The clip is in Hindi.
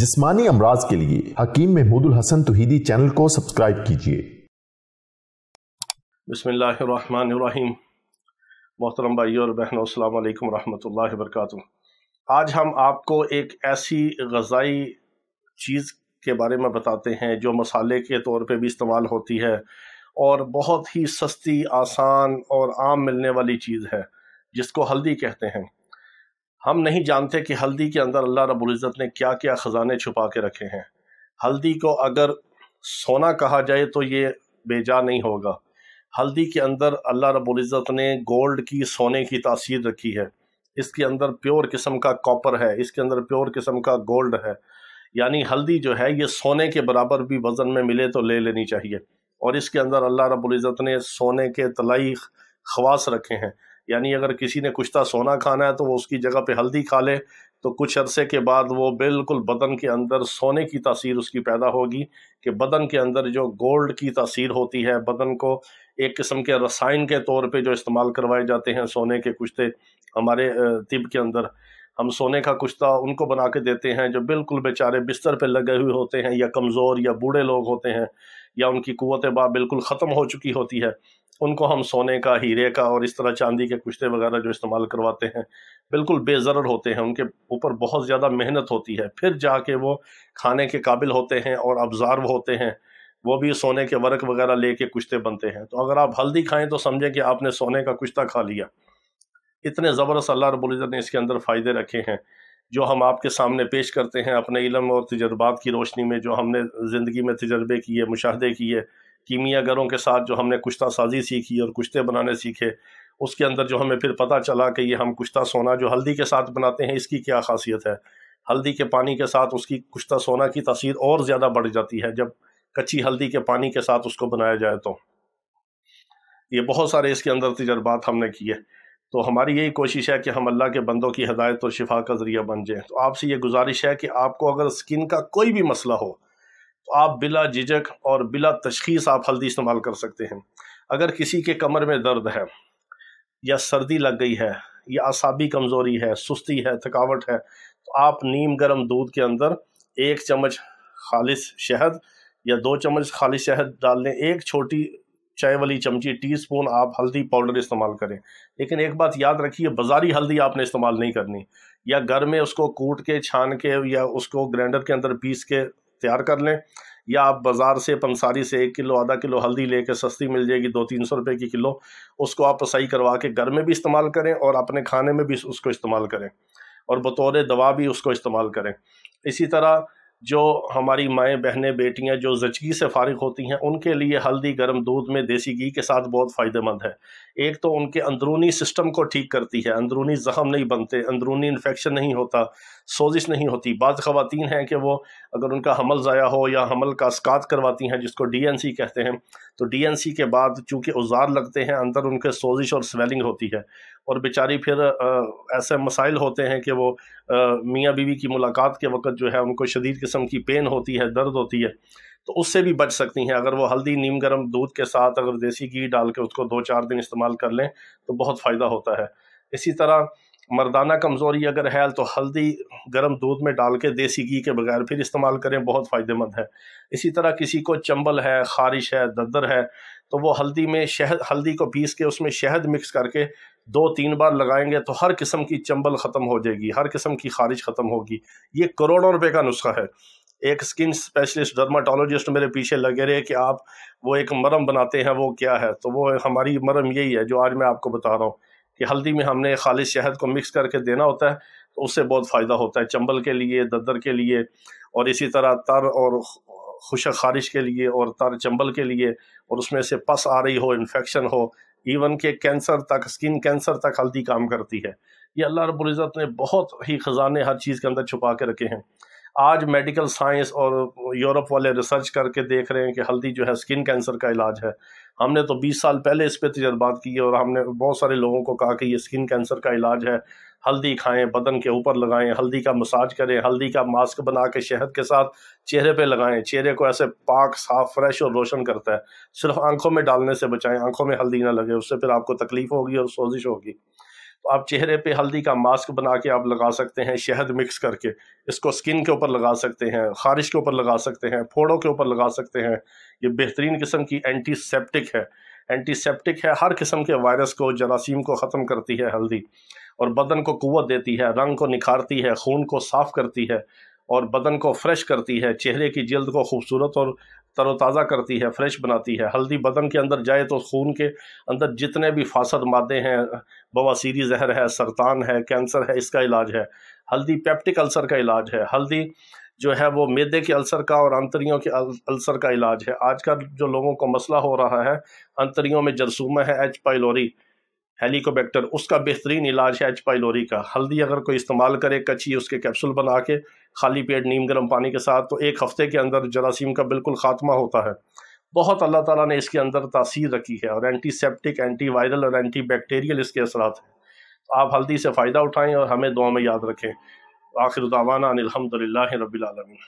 जिस्मानी अमराज के लिए हकीम महमूदुल हसन तोहीदी चैनल को सब्सक्राइब कीजिए बसमीम मोहतरम भाई और बहनों अल्लाम वरहमल वर्क आज हम आपको एक ऐसी गज़ाई चीज़ के बारे में बताते हैं जो मसाले के तौर पे भी इस्तेमाल होती है और बहुत ही सस्ती आसान और आम मिलने वाली चीज़ है जिसको हल्दी कहते हैं हम नहीं जानते कि हल्दी के अंदर अल्लाह रब्बुल इज़्ज़त ने क्या क्या ख़जाने छुपा के रखे हैं हल्दी को अगर सोना कहा जाए तो ये बेजा नहीं होगा हल्दी के अंदर अल्लाह रब्बुल इज़्ज़त ने गोल्ड की सोने की तासीर रखी है इसके अंदर प्योर किस्म का कॉपर है इसके अंदर प्योर किस्म का गोल्ड है यानी हल्दी जो है ये सोने के बराबर भी वज़न में मिले तो ले लेनी चाहिए और इसके अंदर अल्लाह रब्बुल इज़्ज़त ने सोने के तलाई खवास रखे हैं यानी अगर किसी ने कुश्ता सोना खाना है तो वो उसकी जगह पे हल्दी खा ले तो कुछ अरसे के बाद वो बिल्कुल बदन के अंदर सोने की तासीर उसकी पैदा होगी कि बदन के अंदर जो गोल्ड की तासीर होती है बदन को एक किस्म के रसायन के तौर पे जो इस्तेमाल करवाए जाते हैं सोने के कुश्ते हमारे तिब के अंदर हम सोने का कुश्ता उनको बना के देते हैं जो बिल्कुल बेचारे बिस्तर पे लगे हुए होते हैं या कमज़ोर या बूढ़े लोग होते हैं या उनकी कुत बा बिल्कुल ख़त्म हो चुकी होती है उनको हम सोने का हीरे का और इस तरह चांदी के कुश्ते वगैरह जो इस्तेमाल करवाते हैं बिल्कुल बेज़र होते हैं उनके ऊपर बहुत ज़्यादा मेहनत होती है फिर जाके वो खाने के काबिल होते हैं और अब्जार्व होते हैं वो भी सोने के वर्क वगैरह लेके कुश्ते बनते हैं तो अगर आप हल्दी खाएं तो समझें कि आपने सोने का कुश्ता खा लिया इतने ज़बरदस्त अल्लाह रबुल्ज़त ने इसके अंदर फ़ायदे रखे हैं जो हम आपके सामने पेश करते हैं अपने इलम और तजर्बात की रोशनी में जो हमने ज़िंदगी में तजर्बे किए मुशाहदे किए कीमियागरों के साथ जो हमने कुश्ता साजी सीखी और कुश्ते बनाने सीखे उसके अंदर जो हमें फिर पता चला कि ये हम कुश्ता सोना जो हल्दी के साथ बनाते हैं इसकी क्या खासियत है हल्दी के पानी के साथ उसकी कुश्ता सोना की तस्वीर और ज़्यादा बढ़ जाती है जब कच्ची हल्दी के पानी के साथ उसको बनाया जाए तो ये बहुत सारे इसके अंदर तजर्बात हमने किए तो हमारी यही कोशिश है कि हम अल्लाह के बंदों की हदायत और शिफा का ज़रिया बन जाएँ तो आपसे ये गुजारिश है कि आपको अगर स्किन का कोई भी मसला हो आप बिला झिझक और बिला तशखीस आप हल्दी इस्तेमाल कर सकते हैं अगर किसी के कमर में दर्द है या सर्दी लग गई है या असाबी कमज़ोरी है सुस्ती है थकावट है तो आप नीम गर्म दूध के अंदर एक चम्मच खालिश शहद या दो चम्मच खालिश शहद डाल लें एक छोटी चाय वाली चमची टीस्पून आप हल्दी पाउडर इस्तेमाल करें लेकिन एक बात याद रखिए बाज़ारी हल्दी आपने इस्तेमाल नहीं करनी या घर में उसको कूट के छान के या उसको ग्राइंडर के अंदर पीस के तैयार कर लें या आप बाज़ार से पंसारी से एक किलो आधा किलो हल्दी लेके सस्ती मिल जाएगी दो तीन सौ रुपये की किलो उसको आप सही करवा के घर में भी इस्तेमाल करें और अपने खाने में भी उसको इस्तेमाल करें और बतौर दवा भी उसको इस्तेमाल करें इसी तरह जो हमारी माएँ बहनें बेटियाँ जो जचगी से फारिग होती हैं उनके लिए हल्दी गर्म दूध में देसी घी के साथ बहुत फ़ायदेमंद है एक तो उनके अंदरूनी सिस्टम को ठीक करती है अंदरूनी ज़ख़म नहीं बनते अंदरूनी इन्फेक्शन नहीं होता सोजिश नहीं होती बाद ख़वातीन हैं कि वो अगर उनका हमल ज़ाया हो या हमल का स्कात करवाती हैं जिसको डी कहते हैं तो डीएनसी के बाद चूंकि औजार लगते हैं अंदर उनके सोजिश और स्वेलिंग होती है और बेचारी फिर आ, ऐसे मसाइल होते हैं कि वो मियाँ बीवी की मुलाकात के वक्त जो है उनको शदीद किस्म की पेन होती है दर्द होती है तो उससे भी बच सकती हैं अगर वो हल्दी नीम गर्म दूध के साथ अगर देसी घी डाल के उसको दो चार दिन इस्तेमाल कर लें तो बहुत फ़ायदा होता है इसी तरह मर्दाना कमज़ोरी अगर है तो हल्दी गर्म दूध में डाल के देसी घी के बगैर फिर इस्तेमाल करें बहुत फ़ायदेमंद है इसी तरह किसी को चंबल है खारिश है ददर है तो वो हल्दी में शहद हल्दी को पीस के उसमें शहद मिक्स करके दो तीन बार लगाएंगे तो हर किस्म की चंबल ख़त्म हो जाएगी हर किस्म की खारिश ख़त्म होगी ये करोड़ों रुपये का नुस्खा है एक स्किन स्पेशलिस्ट डर्माटोलॉजिस्ट मेरे पीछे लगे रहे कि आप वो एक मरम बनाते हैं वो क्या है तो वो हमारी मरम यही है जो आज मैं आपको बता रहा हूँ कि हल्दी में हमने खालिश शहद को मिक्स करके देना होता है तो उससे बहुत फ़ायदा होता है चंबल के लिए ददर के लिए और इसी तरह तर और खुशक खारिश के लिए और तर चंबल के लिए और उसमें से पस आ रही हो इन्फेक्शन हो इवन के कैंसर तक स्किन कैंसर तक हल्दी काम करती है ये अल्लाह रब्ज़त ने बहुत ही ख़जाने हर चीज़ के अंदर छुपा के रखे हैं आज मेडिकल साइंस और यूरोप वाले रिसर्च करके देख रहे हैं कि हल्दी जो है स्किन कैंसर का इलाज है हमने तो 20 साल पहले इस पर तजर्बात किए और हमने बहुत सारे लोगों को कहा कि ये स्किन कैंसर का इलाज है हल्दी खाएं बदन के ऊपर लगाएं हल्दी का मसाज करें हल्दी का मास्क बना के शहद के साथ चेहरे पे लगाएं चेहरे को ऐसे पाक साफ फ्रेश और रोशन करता है सिर्फ आंखों में डालने से बचाएं आंखों में हल्दी ना लगे उससे फिर आपको तकलीफ़ होगी और सोजिश होगी आप चेहरे पे हल्दी का मास्क बना के आप लगा सकते हैं शहद मिक्स करके इसको स्किन के ऊपर लगा सकते हैं खारिश के ऊपर लगा सकते हैं फोड़ों के ऊपर लगा सकते हैं ये बेहतरीन किस्म की एंटीसेप्टिक है एंटीसेप्टिक है हर किस्म के वायरस को जरासीम को ख़त्म करती है हल्दी और बदन को कुत देती है रंग को निखारती है खून को साफ़ करती है और बदन को फ्रेश करती है चेहरे की जल्द को खूबसूरत और तरोताज़ा करती है फ्रेश बनाती है हल्दी बदन के अंदर जाए तो खून के अंदर जितने भी फासद मादे हैं बवासीरी जहर है सरतान है कैंसर है इसका इलाज है हल्दी पेप्टिक अल्सर का इलाज है हल्दी जो है वो मेदे के अल्सर का और अंतरियों के अल्सर का इलाज है आज जो लोगों को मसला हो रहा है अंतरियों में जरसूमा है एच पाइलोरी हेलिकोबैक्टर उसका बेहतरीन इलाज है एच पाइलोरी का हल्दी अगर कोई इस्तेमाल करे कच्ची उसके कैप्सूल बना के खाली पेट नीम गर्म पानी के साथ तो एक हफ़्ते के अंदर जरासीम का बिल्कुल ख़ात्मा होता है बहुत अल्लाह ताला ने इसके अंदर तासीर रखी है और एंटीसेप्टिक एंटी वायरल और एंटी बैक्टीरियल इसके असरात हैं तो आप हल्दी से फ़ायदा उठाएँ और हमें दुआ में याद रखें आखिर दावाना अनिलहमदिल्ला रबीआलमी